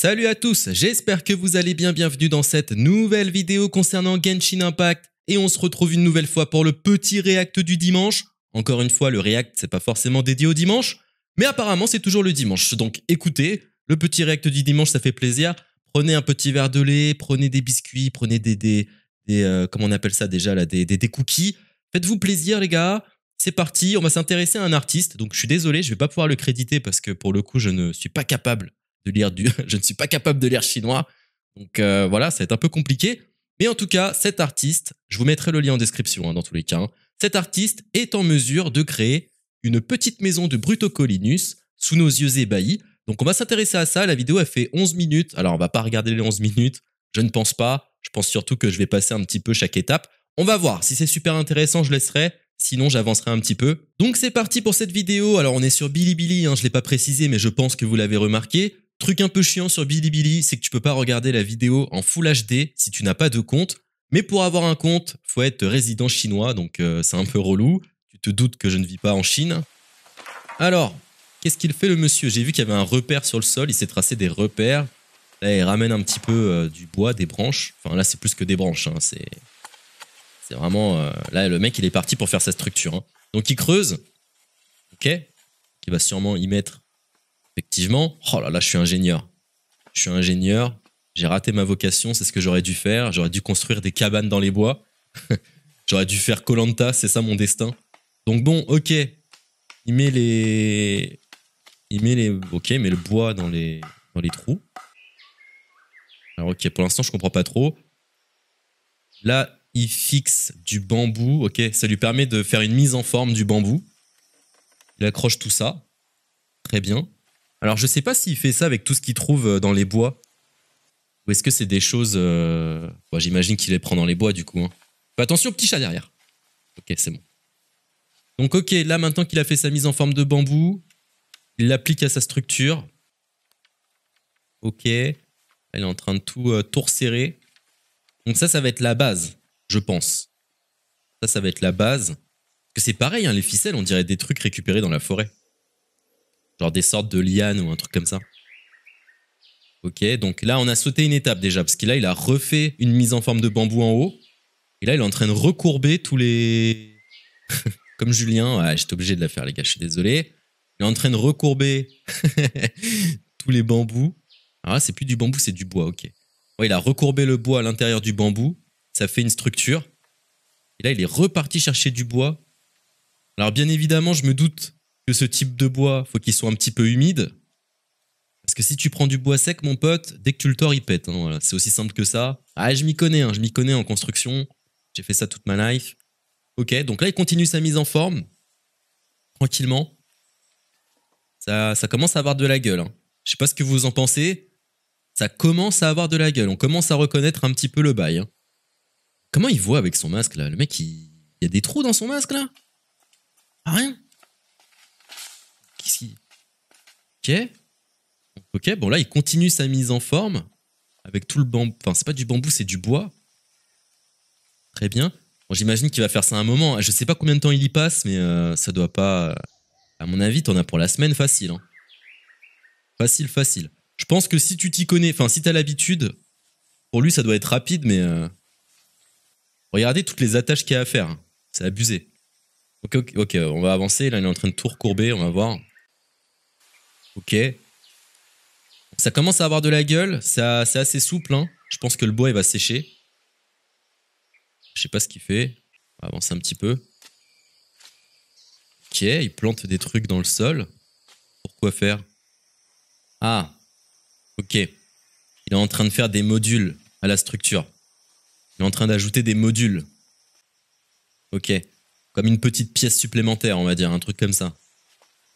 Salut à tous, j'espère que vous allez bien, bienvenue dans cette nouvelle vidéo concernant Genshin Impact et on se retrouve une nouvelle fois pour le petit React du dimanche. Encore une fois, le React c'est pas forcément dédié au dimanche, mais apparemment c'est toujours le dimanche. Donc écoutez, le petit React du dimanche ça fait plaisir. Prenez un petit verre de lait, prenez des biscuits, prenez des, des, des euh, comment on appelle ça déjà là, des, des cookies. Faites-vous plaisir les gars, c'est parti, on va s'intéresser à un artiste. Donc je suis désolé, je vais pas pouvoir le créditer parce que pour le coup je ne suis pas capable lire du, je ne suis pas capable de lire chinois. Donc euh, voilà, ça va être un peu compliqué. Mais en tout cas, cet artiste, je vous mettrai le lien en description hein, dans tous les cas, hein, cet artiste est en mesure de créer une petite maison de Brutocolinus sous nos yeux ébahis. Donc on va s'intéresser à ça, la vidéo a fait 11 minutes, alors on va pas regarder les 11 minutes, je ne pense pas, je pense surtout que je vais passer un petit peu chaque étape. On va voir, si c'est super intéressant, je laisserai, sinon j'avancerai un petit peu. Donc c'est parti pour cette vidéo, alors on est sur Bilibili, hein, je ne l'ai pas précisé mais je pense que vous l'avez remarqué. Truc un peu chiant sur Bilibili, c'est que tu peux pas regarder la vidéo en Full HD si tu n'as pas de compte. Mais pour avoir un compte, faut être résident chinois, donc euh, c'est un peu relou. Tu te doutes que je ne vis pas en Chine. Alors, qu'est-ce qu'il fait le monsieur J'ai vu qu'il y avait un repère sur le sol, il s'est tracé des repères. Là, il ramène un petit peu euh, du bois, des branches. Enfin, là, c'est plus que des branches. Hein, c'est, c'est vraiment. Euh, là, le mec, il est parti pour faire sa structure. Hein. Donc, il creuse. Ok Il va sûrement y mettre oh là là, je suis ingénieur. Je suis ingénieur, j'ai raté ma vocation, c'est ce que j'aurais dû faire. J'aurais dû construire des cabanes dans les bois. j'aurais dû faire Colanta, c'est ça mon destin. Donc bon, ok, il met les, il met les, ok, il met le bois dans les, les trous. Alors ok, pour l'instant je comprends pas trop. Là, il fixe du bambou. Ok, ça lui permet de faire une mise en forme du bambou. Il accroche tout ça. Très bien. Alors, je sais pas s'il fait ça avec tout ce qu'il trouve euh, dans les bois. Ou est-ce que c'est des choses. Euh, j'imagine qu'il les prend dans les bois, du coup. Hein. attention, petit chat derrière. Ok, c'est bon. Donc, ok, là, maintenant qu'il a fait sa mise en forme de bambou, il l'applique à sa structure. Ok. Elle est en train de tout, euh, Donc, ça, ça va être la base, je pense. Ça, ça va être la base. Parce que c'est pareil, hein, les ficelles, on dirait des trucs récupérés dans la forêt. Genre des sortes de lianes ou un truc comme ça. Ok, donc là, on a sauté une étape déjà, parce que là, il a refait une mise en forme de bambou en haut. Et là, il est en train de recourber tous les... Comme Julien, ah, j'étais obligé de la faire, les gars, je suis désolé. Il est en train de recourber tous les bambous. Ah c'est plus du bambou, c'est du bois, ok. il a recourbé le bois à l'intérieur du bambou. Ça fait une structure. Et là, il est reparti chercher du bois. Alors bien évidemment, je me doute que ce type de bois, faut qu'il soit un petit peu humide. Parce que si tu prends du bois sec, mon pote, dès que tu le tords, il pète. Hein, C'est aussi simple que ça. Ah, je m'y connais, hein, je m'y connais en construction. J'ai fait ça toute ma life. Ok, donc là, il continue sa mise en forme. Tranquillement. Ça, ça commence à avoir de la gueule. Hein. Je sais pas ce que vous en pensez. Ça commence à avoir de la gueule. On commence à reconnaître un petit peu le bail. Comment il voit avec son masque là Le mec, il... il y a des trous dans son masque là ah, Rien Ok. Ok, bon là, il continue sa mise en forme avec tout le bambou. Enfin, c'est pas du bambou, c'est du bois. Très bien. j'imagine qu'il va faire ça un moment. Je sais pas combien de temps il y passe, mais euh, ça doit pas. À mon avis, t'en as pour la semaine facile. Hein. Facile, facile. Je pense que si tu t'y connais, enfin, si t'as l'habitude, pour lui, ça doit être rapide, mais. Euh, regardez toutes les attaches qu'il y a à faire. Hein. C'est abusé. ok, ok, on va avancer. Là, il est en train de tout recourber. On va voir. Ok. Ça commence à avoir de la gueule, c'est assez souple. Hein. Je pense que le bois il va sécher. Je sais pas ce qu'il fait. On va avancer un petit peu. Ok, il plante des trucs dans le sol. Pourquoi faire Ah, ok. Il est en train de faire des modules à la structure. Il est en train d'ajouter des modules. Ok, comme une petite pièce supplémentaire, on va dire, un truc comme ça.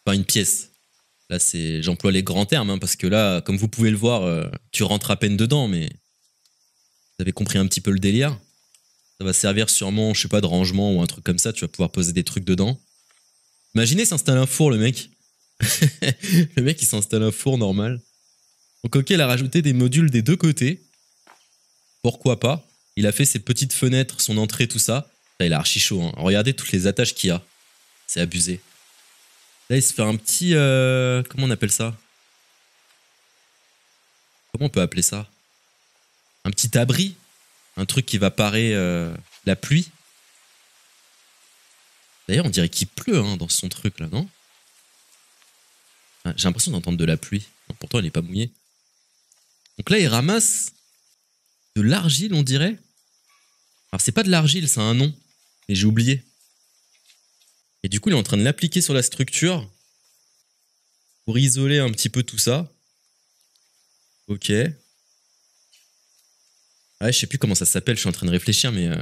Enfin, une pièce j'emploie les grands termes, hein, parce que là, comme vous pouvez le voir, euh, tu rentres à peine dedans, mais vous avez compris un petit peu le délire. Ça va servir sûrement, je sais pas, de rangement ou un truc comme ça. Tu vas pouvoir poser des trucs dedans. Imaginez s'installer un four, le mec. le mec, il s'installe un four normal. Donc, ok, il a rajouté des modules des deux côtés. Pourquoi pas Il a fait ses petites fenêtres, son entrée, tout ça. il est archi chaud. Hein. Regardez toutes les attaches qu'il y a. C'est abusé. Là, il se fait un petit. Euh, comment on appelle ça Comment on peut appeler ça Un petit abri Un truc qui va parer euh, la pluie D'ailleurs, on dirait qu'il pleut hein, dans son truc là, non ah, J'ai l'impression d'entendre de la pluie. pourtant, il n'est pas mouillé. Donc là, il ramasse de l'argile, on dirait. Alors, c'est pas de l'argile, c'est un nom. Mais j'ai oublié. Et du coup, il est en train de l'appliquer sur la structure pour isoler un petit peu tout ça. Ok. Ouais, ah, je sais plus comment ça s'appelle, je suis en train de réfléchir, mais euh,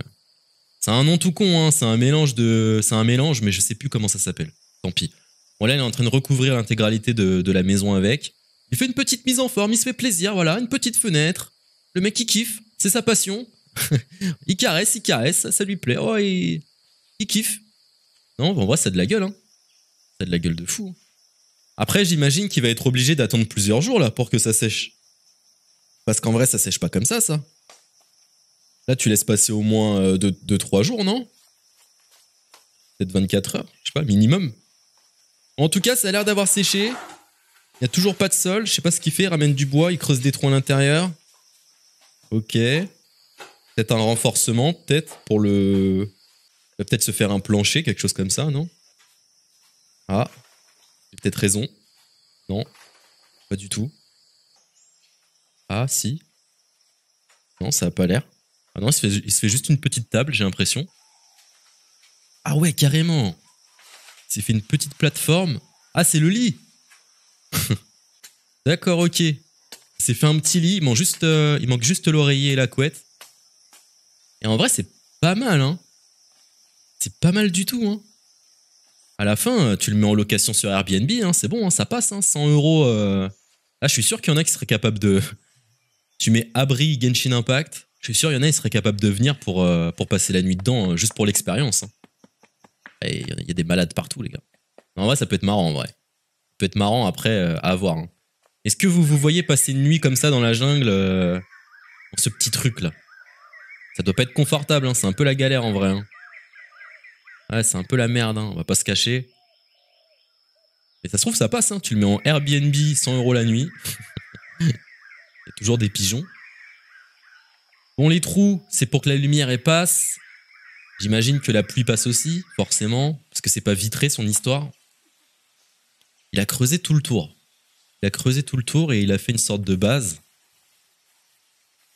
c'est un nom tout con, hein. c'est un mélange de, un mélange, mais je sais plus comment ça s'appelle. Tant pis. Bon là, il est en train de recouvrir l'intégralité de, la maison avec. Il fait une petite mise en forme, il se fait plaisir, voilà, une petite fenêtre. Le mec il kiffe, c'est sa passion. il caresse, il caresse, ça, lui plaît. Oh, il kiffe. Non, bah, en vrai, ça de la gueule. Hein. Ça de la gueule de fou. Après, j'imagine qu'il va être obligé d'attendre plusieurs jours là pour que ça sèche. Parce qu'en vrai, ça sèche pas comme ça, ça. Là, tu laisses passer au moins 2-3 euh, jours, non Peut-être 24 heures, je sais pas, minimum. En tout cas, ça a l'air d'avoir séché. Il n'y a toujours pas de sol. Je sais pas ce qu'il fait. Il ramène du bois, il creuse des trous à l'intérieur. Ok. Peut-être un renforcement, peut-être, pour le peut-être se faire un plancher, quelque chose comme ça, non Ah, peut-être raison. Non, pas du tout. Ah, si. Non, ça n'a pas l'air. Ah non, il se, fait, juste une petite table, j'ai l'impression. Ah ouais, carrément. Il s'est fait une petite plateforme. Ah, c'est le lit. D'accord, ok. Il s'est fait un petit lit. Il manque juste, euh, il manque juste l'oreiller et la couette. Et en vrai, c'est pas mal, hein. C'est pas mal du tout. Hein. À la fin, euh, tu le mets en location sur Airbnb, hein, c'est bon, hein, ça passe. 100 hein, euros. Là, euh. ah, je suis sûr qu'il y en a qui seraient capables de. Tu mets abri Genshin Impact. Je suis sûr qu'il y en a qui seraient capables de venir pour, euh, pour passer la nuit dedans, juste pour l'expérience. Il y a des malades partout, les gars. En vrai, ça peut être marrant, en vrai. Ça peut être marrant après à avoir. Est-ce que vous vous voyez passer une nuit comme ça dans la jungle, dans ce petit truc là Ça doit pas être confortable, c'est un peu la galère en vrai. Hein. Ouais, c'est un peu la merde, hein, on va pas se cacher. Mais ça se trouve, ça passe, hein. tu le mets en Airbnb 100 euros la nuit. Il y a toujours des pigeons. Bon, les trous, c'est pour que la lumière passe. J'imagine que la pluie passe aussi, forcément, parce que c'est pas vitré son histoire. Il a creusé tout le tour. Il a creusé tout le tour et il a fait une sorte de base.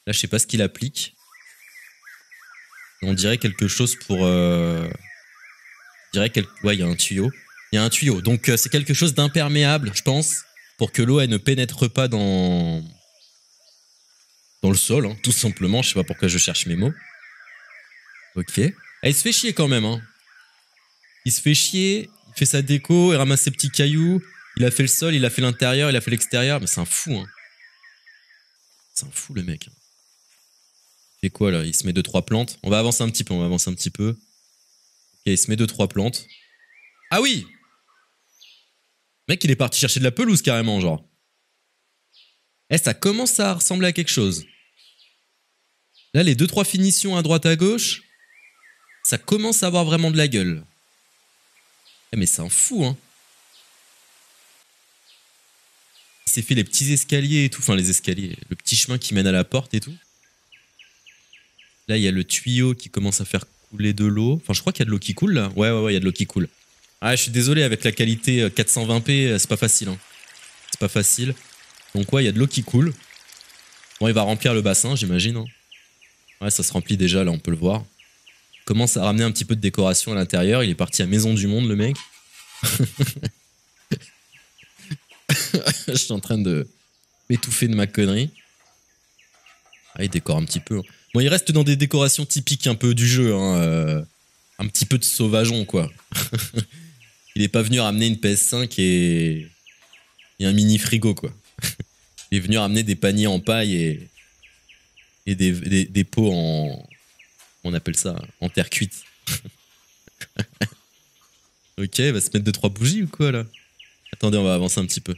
Là, je sais pas ce qu'il applique. On dirait quelque chose pour. Euh, je il y a un tuyau. Il y a un tuyau. Donc euh, c'est quelque chose d'imperméable, je pense, pour que l'eau ne pénètre pas dans dans le sol, hein. tout simplement. Je sais pas pourquoi je cherche mes mots. Ok. Eh, il se fait chier quand même. Hein. Il se fait chier. Il fait sa déco. Il ramasse ses petits cailloux. Il a fait le sol. Il a fait l'intérieur. Il a fait l'extérieur. Mais c'est un fou. Hein. C'est un fou le mec. Il fait quoi là Il se met deux trois plantes. On va avancer un petit peu. On va avancer un petit peu il se met deux, trois plantes. Ah oui Mec, il est parti chercher de la pelouse carrément, genre. Eh, ça commence à ressembler à quelque chose. Là, les deux, trois finitions à droite, à gauche, ça commence à avoir vraiment de la gueule. Eh, mais c'est un fou, hein. Il s'est fait les petits escaliers et tout, enfin les escaliers, le petit chemin qui mène à la porte et tout. Là, il y a le tuyau qui commence à faire de l'eau. Enfin, je crois qu'il y a de l'eau qui coule Ouais, ouais, ouais, il y a de l'eau qui coule. Ah, je suis désolé, avec la qualité 420p, euh, euh, c'est pas facile. Hein. C'est pas facile. Donc, ouais, il y a de l'eau qui coule. Bon, il va remplir le bassin, j'imagine. Hein. Ouais, ça se remplit déjà, là, on peut le voir. commence à ramener un petit peu de décoration à l'intérieur. Il est parti à Maison du Monde, le mec. je suis en train de m'étouffer de ma connerie. Ah, il décore un petit peu. Hein. Bon, il reste dans des décorations typiques un peu du jeu, hein, euh, un petit peu de sauvageon, quoi. il est pas venu ramener une PS5 et, un mini frigo, quoi. il est venu ramener des paniers en paille et, et des, pots en. On appelle ça en terre cuite. ok, il va se mettre 2-3 bougies ou quoi là Attendez, on va avancer un petit peu.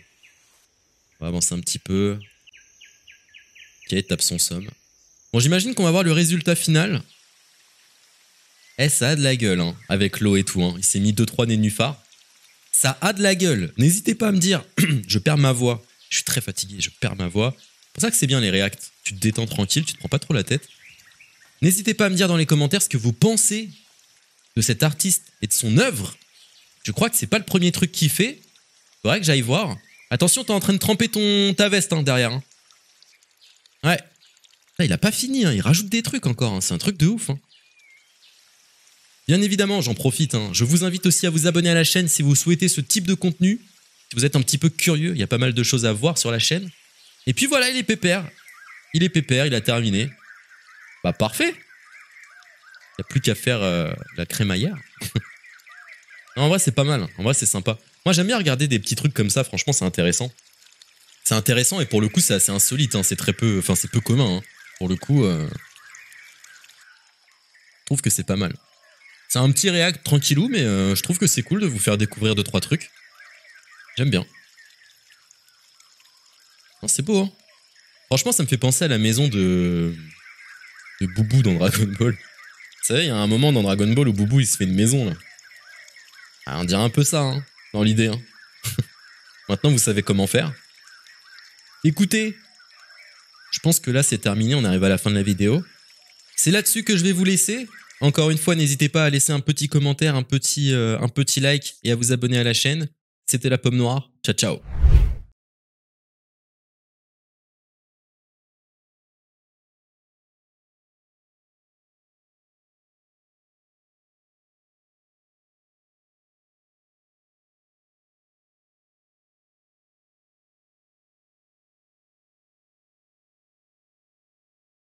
On va avancer un petit peu. Ok, tape son somme. Bon, j'imagine qu'on va voir le résultat final. Eh, ça a de la gueule, hein, avec l'eau et tout. Hein. Il s'est mis 2-3 nénuphars. Ça a de la gueule. N'hésitez pas à me dire, je perds ma voix. Je suis très fatigué, je perds ma voix. C'est pour ça que c'est bien les reacts. Tu te détends tranquille, tu te prends pas trop la tête. N'hésitez pas à me dire dans les commentaires ce que vous pensez de cet artiste et de son œuvre. Je crois que c'est pas le premier truc qu'il fait. Faudrait que j'aille voir. Attention, t'es en train de tremper ton, ta veste hein, derrière. Hein. Ouais, ah, il a pas fini, hein. il rajoute des trucs encore, hein. c'est un truc de ouf. Hein. Bien évidemment, j'en profite. Je vous invite aussi à vous abonner à la chaîne si vous souhaitez ce type de contenu. Si vous êtes un petit peu curieux, il y a pas mal de choses à voir sur la chaîne. Et puis voilà, il est pépère. Il est pépère, il a terminé. Bah parfait. Il n'y a plus qu'à faire euh, la crémaillère. en vrai, c'est pas mal. En vrai, c'est sympa. Moi, j'aime bien regarder des petits trucs comme ça. Franchement, c'est intéressant. C'est intéressant et pour le coup, c'est assez insolite. C'est très peu, enfin, c'est peu commun. Pour le coup, euh, je trouve que c'est pas mal. C'est un petit réact tranquillou, mais euh, je trouve que c'est cool de vous faire découvrir deux trois trucs. J'aime bien. c'est beau. Hein. Franchement, ça me fait penser à la maison de de Boubou dans Dragon Ball. Vous savez, il y a un moment dans Dragon Ball où Boubou il se fait une maison là. Ah, on dirait un peu ça hein, dans l'idée. Hein. Maintenant, vous savez comment faire. Écoutez, je pense que là, c'est terminé. On arrive à la fin de la vidéo. C'est là-dessus que je vais vous laisser. Encore une fois, n'hésitez pas à laisser un petit commentaire, un petit, euh, un petit like et à vous abonner à la chaîne. C'était la pomme noire. Ciao, ciao.